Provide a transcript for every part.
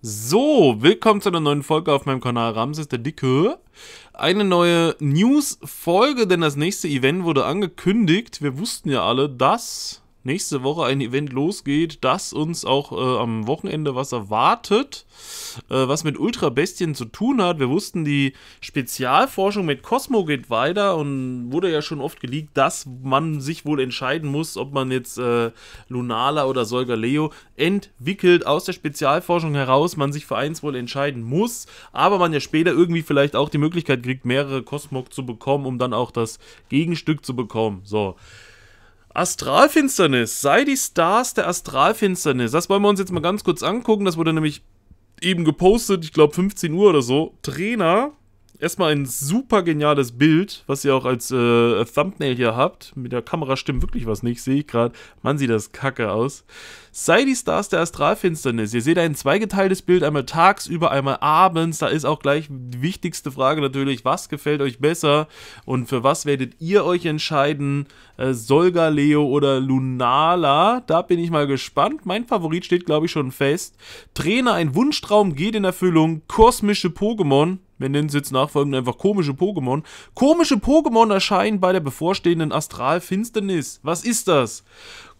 So, willkommen zu einer neuen Folge auf meinem Kanal Ramses der Dicke. Eine neue News-Folge, denn das nächste Event wurde angekündigt. Wir wussten ja alle, dass nächste Woche ein Event losgeht, das uns auch äh, am Wochenende was erwartet, äh, was mit Ultra-Bestien zu tun hat. Wir wussten, die Spezialforschung mit Cosmo geht weiter und wurde ja schon oft geleakt, dass man sich wohl entscheiden muss, ob man jetzt äh, Lunala oder Solgaleo entwickelt aus der Spezialforschung heraus, man sich für eins wohl entscheiden muss, aber man ja später irgendwie vielleicht auch die Möglichkeit kriegt, mehrere Cosmog zu bekommen, um dann auch das Gegenstück zu bekommen. So. Astralfinsternis. Sei die Stars der Astralfinsternis. Das wollen wir uns jetzt mal ganz kurz angucken. Das wurde nämlich eben gepostet, ich glaube 15 Uhr oder so. Trainer erstmal ein super geniales Bild, was ihr auch als äh, Thumbnail hier habt. Mit der Kamera stimmt wirklich was nicht, sehe ich gerade. Mann, sieht das kacke aus. Sei die Stars der Astralfinsternis. Ihr seht ein zweigeteiltes Bild, einmal tagsüber, einmal abends. Da ist auch gleich die wichtigste Frage natürlich, was gefällt euch besser und für was werdet ihr euch entscheiden? Äh, Solga Leo oder Lunala? Da bin ich mal gespannt. Mein Favorit steht, glaube ich, schon fest. Trainer, ein Wunschtraum geht in Erfüllung. Kosmische Pokémon. Wir nennen es jetzt nachfolgend einfach komische Pokémon. Komische Pokémon erscheinen bei der bevorstehenden Astralfinsternis. Was ist das?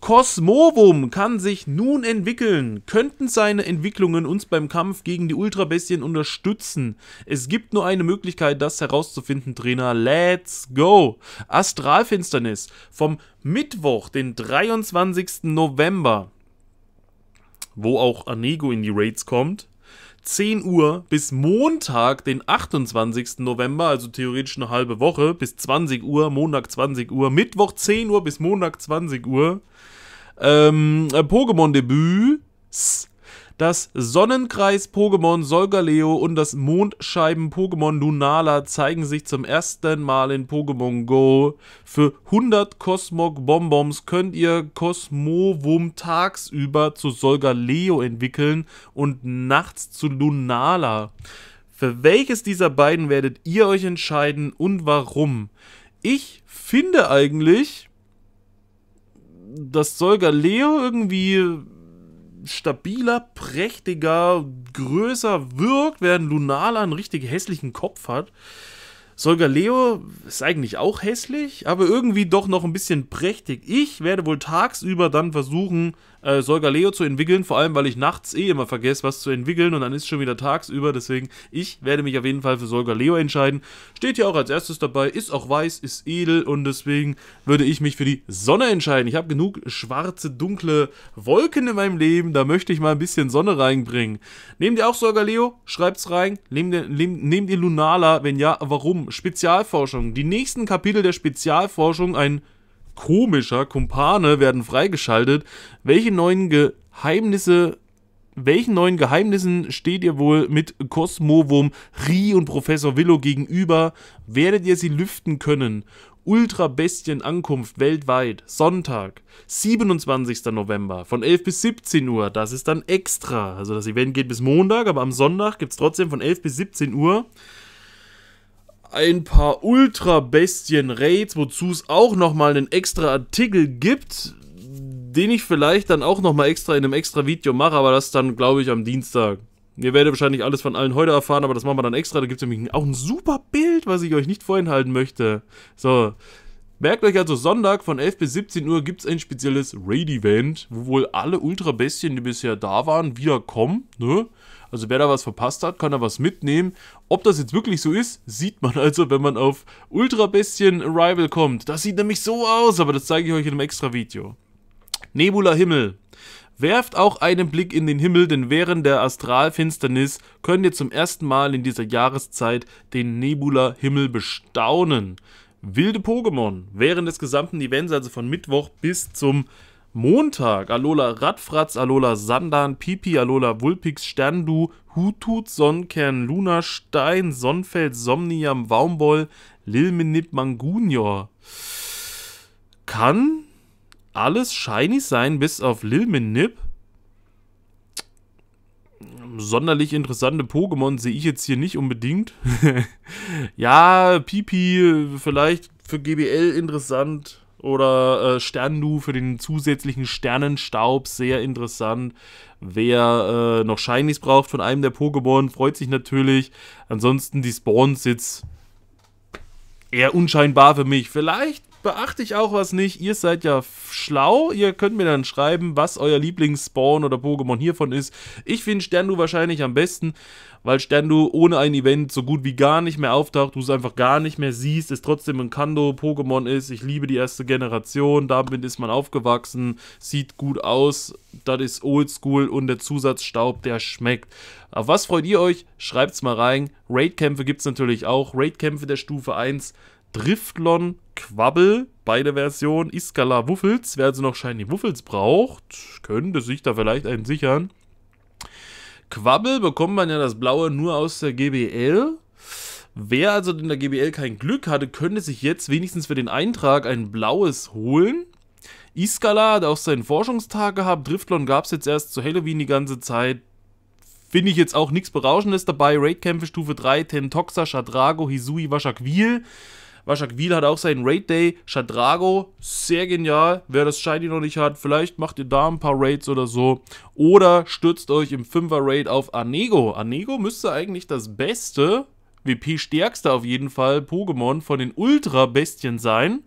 Cosmovum kann sich nun entwickeln. Könnten seine Entwicklungen uns beim Kampf gegen die Ultrabestien unterstützen? Es gibt nur eine Möglichkeit, das herauszufinden, Trainer. Let's go! Astralfinsternis vom Mittwoch, den 23. November, wo auch Anego in die Raids kommt. 10 Uhr bis Montag, den 28. November, also theoretisch eine halbe Woche, bis 20 Uhr, Montag 20 Uhr, Mittwoch 10 Uhr bis Montag 20 Uhr. Ähm, Pokémon-Debüt das Sonnenkreis-Pokémon Solgaleo und das Mondscheiben-Pokémon Lunala zeigen sich zum ersten Mal in Pokémon Go. Für 100 Cosmog Bonbons könnt ihr Cosmovum tagsüber zu Solgaleo entwickeln und nachts zu Lunala. Für welches dieser beiden werdet ihr euch entscheiden und warum? Ich finde eigentlich, dass Solgaleo irgendwie stabiler, prächtiger, größer wirkt, während Lunala einen richtig hässlichen Kopf hat. Solgaleo ist eigentlich auch hässlich, aber irgendwie doch noch ein bisschen prächtig. Ich werde wohl tagsüber dann versuchen, äh, Solgaleo zu entwickeln, vor allem weil ich nachts eh immer vergesse, was zu entwickeln und dann ist schon wieder tagsüber, deswegen ich werde mich auf jeden Fall für Solgaleo entscheiden. Steht hier auch als erstes dabei, ist auch weiß, ist edel und deswegen würde ich mich für die Sonne entscheiden. Ich habe genug schwarze, dunkle Wolken in meinem Leben, da möchte ich mal ein bisschen Sonne reinbringen. Nehmt ihr auch Solgaleo? Schreibt's rein. Nehmt ihr, nehmt ihr Lunala? Wenn ja, warum? Spezialforschung. Die nächsten Kapitel der Spezialforschung, ein komischer Kumpane werden freigeschaltet. Welche neuen Geheimnisse welchen neuen Geheimnissen steht ihr wohl mit Cosmovum, Ri und Professor Willow gegenüber? Werdet ihr sie lüften können? Ultra-Bestien-Ankunft weltweit, Sonntag, 27. November von 11 bis 17 Uhr. Das ist dann extra. Also das Event geht bis Montag, aber am Sonntag gibt es trotzdem von 11 bis 17 Uhr ein paar Ultra-Bestien-Raids, wozu es auch nochmal einen extra Artikel gibt, den ich vielleicht dann auch nochmal extra in einem extra Video mache, aber das dann, glaube ich, am Dienstag. Ihr werdet wahrscheinlich alles von allen heute erfahren, aber das machen wir dann extra. Da gibt es nämlich auch ein super Bild, was ich euch nicht vorenthalten möchte. So, Merkt euch also, Sonntag von 11 bis 17 Uhr gibt es ein spezielles Raid-Event, wo wohl alle Ultra-Bestien, die bisher da waren, wieder kommen. Ne? Also wer da was verpasst hat, kann da was mitnehmen. Ob das jetzt wirklich so ist, sieht man also, wenn man auf Ultra-Bestien Arrival kommt. Das sieht nämlich so aus, aber das zeige ich euch in einem extra Video. Nebula Himmel. Werft auch einen Blick in den Himmel, denn während der Astralfinsternis könnt ihr zum ersten Mal in dieser Jahreszeit den Nebula Himmel bestaunen wilde Pokémon während des gesamten Events, also von Mittwoch bis zum Montag. Alola Radfratz, Alola Sandan, Pipi, Alola Vulpix, Sterndu, Hutut, Sonnenkern, Luna Stein, Sonnenfeld, Somniam, Waumboll, Lilminip, Mangunior. Kann alles shiny sein, bis auf Lilminip? sonderlich interessante Pokémon sehe ich jetzt hier nicht unbedingt. ja, Pipi vielleicht für GBL interessant oder äh, Sterndu für den zusätzlichen Sternenstaub sehr interessant. Wer äh, noch Shinies braucht von einem der Pokémon, freut sich natürlich. Ansonsten die Spawns jetzt eher unscheinbar für mich. Vielleicht beachte ich auch was nicht. Ihr seid ja schlau. Ihr könnt mir dann schreiben, was euer Lieblingsspawn oder Pokémon hiervon ist. Ich finde Sterndu wahrscheinlich am besten, weil Sterndu ohne ein Event so gut wie gar nicht mehr auftaucht. Du es einfach gar nicht mehr siehst. Es trotzdem ein Kando-Pokémon ist. Ich liebe die erste Generation. Damit ist man aufgewachsen. Sieht gut aus. Das ist oldschool und der Zusatzstaub, der schmeckt. Auf was freut ihr euch? Schreibt's mal rein. Raidkämpfe gibt es natürlich auch. Raidkämpfe der Stufe 1 Driftlon Quabbel, beide Versionen, Iskala Wuffels. Wer also noch Shiny Wuffels braucht, könnte sich da vielleicht einen sichern. Quabbel bekommt man ja das Blaue nur aus der GBL. Wer also in der GBL kein Glück hatte, könnte sich jetzt wenigstens für den Eintrag ein blaues holen. Iskala hat auch seinen Forschungstag gehabt. Driftlon gab es jetzt erst zu Halloween die ganze Zeit. Finde ich jetzt auch nichts Berauschendes dabei. Raidkämpfe Stufe 3, Tentoxa, Shadrago, Hisui, Washakwil. Waschak Wiel hat auch seinen Raid Day. Shadrago, sehr genial. Wer das Shiny noch nicht hat, vielleicht macht ihr da ein paar Raids oder so. Oder stürzt euch im 5er Raid auf Anego. Anego müsste eigentlich das beste, WP-stärkste auf jeden Fall Pokémon von den Ultra-Bestien sein.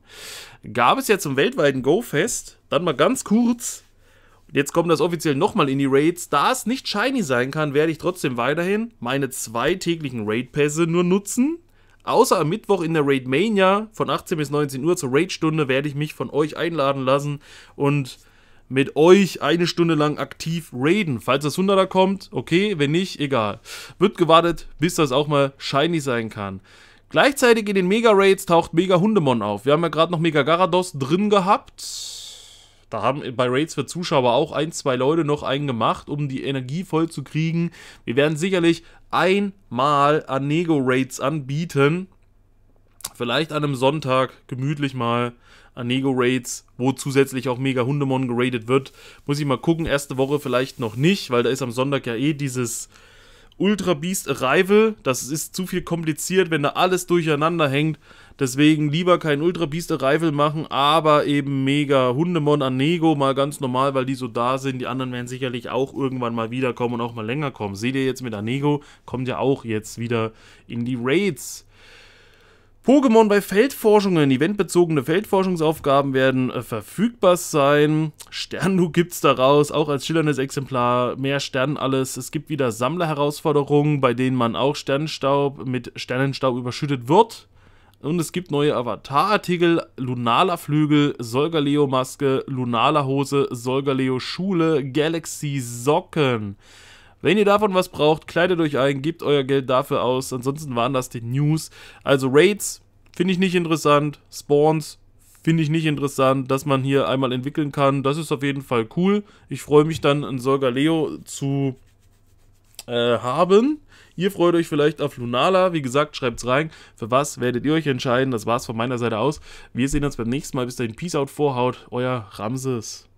Gab es ja zum weltweiten Go-Fest. Dann mal ganz kurz. Jetzt kommt das offiziell nochmal in die Raids. Da es nicht shiny sein kann, werde ich trotzdem weiterhin meine zwei täglichen Raid-Pässe nur nutzen. Außer am Mittwoch in der Raid Mania von 18 bis 19 Uhr zur Raid-Stunde werde ich mich von euch einladen lassen und mit euch eine Stunde lang aktiv raiden. Falls das 100er kommt, okay, wenn nicht, egal. Wird gewartet, bis das auch mal shiny sein kann. Gleichzeitig in den Mega Raids taucht Mega Hundemon auf. Wir haben ja gerade noch Mega Garados drin gehabt. Da haben bei Raids für Zuschauer auch ein, zwei Leute noch einen gemacht, um die Energie voll zu kriegen. Wir werden sicherlich einmal Anego-Raids anbieten. Vielleicht an einem Sonntag gemütlich mal Anego-Raids, wo zusätzlich auch Mega Hundemon geradet wird. Muss ich mal gucken, erste Woche vielleicht noch nicht, weil da ist am Sonntag ja eh dieses Ultra Beast Arrival. Das ist zu viel kompliziert, wenn da alles durcheinander hängt. Deswegen lieber kein Ultra Beast Arrival machen, aber eben mega Hundemon Anego mal ganz normal, weil die so da sind. Die anderen werden sicherlich auch irgendwann mal wiederkommen und auch mal länger kommen. Seht ihr jetzt mit Anego, kommt ja auch jetzt wieder in die Raids. Pokémon bei Feldforschungen, äh, eventbezogene Feldforschungsaufgaben werden äh, verfügbar sein. Sternu gibt's daraus, auch als schillerndes Exemplar, mehr Sternen alles. Es gibt wieder Sammlerherausforderungen, bei denen man auch Sternenstaub mit Sternenstaub überschüttet wird. Und es gibt neue Avatar-Artikel, Lunala-Flügel, Solgaleo-Maske, Lunala-Hose, Solgaleo-Schule, Galaxy-Socken. Wenn ihr davon was braucht, kleidet euch ein, gebt euer Geld dafür aus. Ansonsten waren das die News. Also Raids finde ich nicht interessant. Spawns finde ich nicht interessant, dass man hier einmal entwickeln kann. Das ist auf jeden Fall cool. Ich freue mich dann, einen Solgaleo zu äh, haben. Ihr freut euch vielleicht auf Lunala. Wie gesagt, schreibt es rein. Für was werdet ihr euch entscheiden? Das war es von meiner Seite aus. Wir sehen uns beim nächsten Mal. Bis dahin, Peace out, Vorhaut. Euer Ramses.